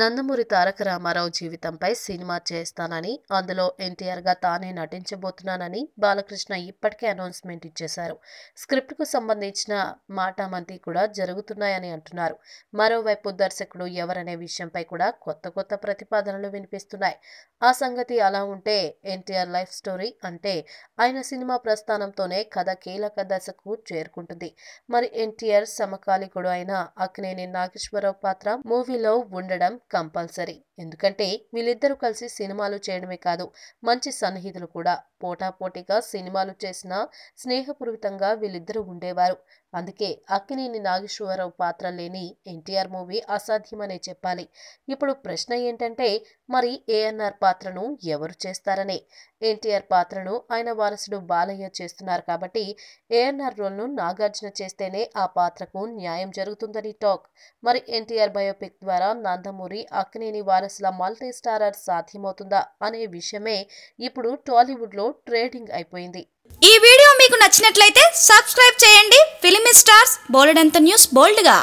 నందమూరి తారక రామారావు జీవితంపై సినిమా చేస్తానని అందులో ఎన్టీఆర్గా తానే నటించబోతున్నానని బాలకృష్ణ ఇప్పటికే అనౌన్స్మెంట్ ఇచ్చేశారు స్క్రిప్ట్కు సంబంధించిన మాటామంతి కూడా జరుగుతున్నాయని అంటున్నారు మరోవైపు దర్శకుడు ఎవరనే విషయంపై కూడా కొత్త కొత్త ప్రతిపాదనలు వినిపిస్తున్నాయి ఆ సంగతి అలా ఉంటే ఎన్టీఆర్ లైఫ్ స్టోరీ అంటే ఆయన సినిమా ప్రస్థానంతోనే కథ కీలక దశకు చేరుకుంటుంది మరి ఎన్టీఆర్ సమకాలికుడు అయిన అక్నేని నాగేశ్వరరావు పాత్ర మూవీలో ఉండడం కంపల్సరీ ఎందుకంటే వీళ్ళిద్దరూ కలిసి సినిమాలు చేయడమే కాదు మంచి సన్నిహితులు కూడా పోటాపోటీగా సినిమాలు చేసిన స్నేహపూరితంగా వీళ్ళిద్దరూ ఉండేవారు అందుకే అక్కినేని నాగేశ్వరరావు పాత్ర లేని ఎన్టీఆర్ మూవీ అసాధ్యమనే చెప్పాలి ఇప్పుడు ప్రశ్న ఏంటంటే మరి ఏఎన్ఆర్ పాత్రను ఎవరు చేస్తారనే ఎన్టీఆర్ పాత్రను ఆయన వారసుడు బాలయ్య చేస్తున్నారు కాబట్టి ఏఎన్ఆర్ రోల్ను నాగార్జున చేస్తేనే ఆ పాత్రకు న్యాయం జరుగుతుందని టాక్ మరి ఎన్టీఆర్ బయోపిక్ ద్వారా నందమూరి అక్కినేని వారసుల మల్టీ స్టారర్ సాధ్యమవుతుందా అనే విషయమే ఇప్పుడు టాలీవుడ్లో ట్రేడింగ్ అయిపోయింది ఈ వీడియో మీకు నచ్చినట్లయితే సబ్స్క్రైబ్ చేయండి ఫిలిం స్టార్స్ బోల్డ్ అంత న్యూస్ బోల్డ్గా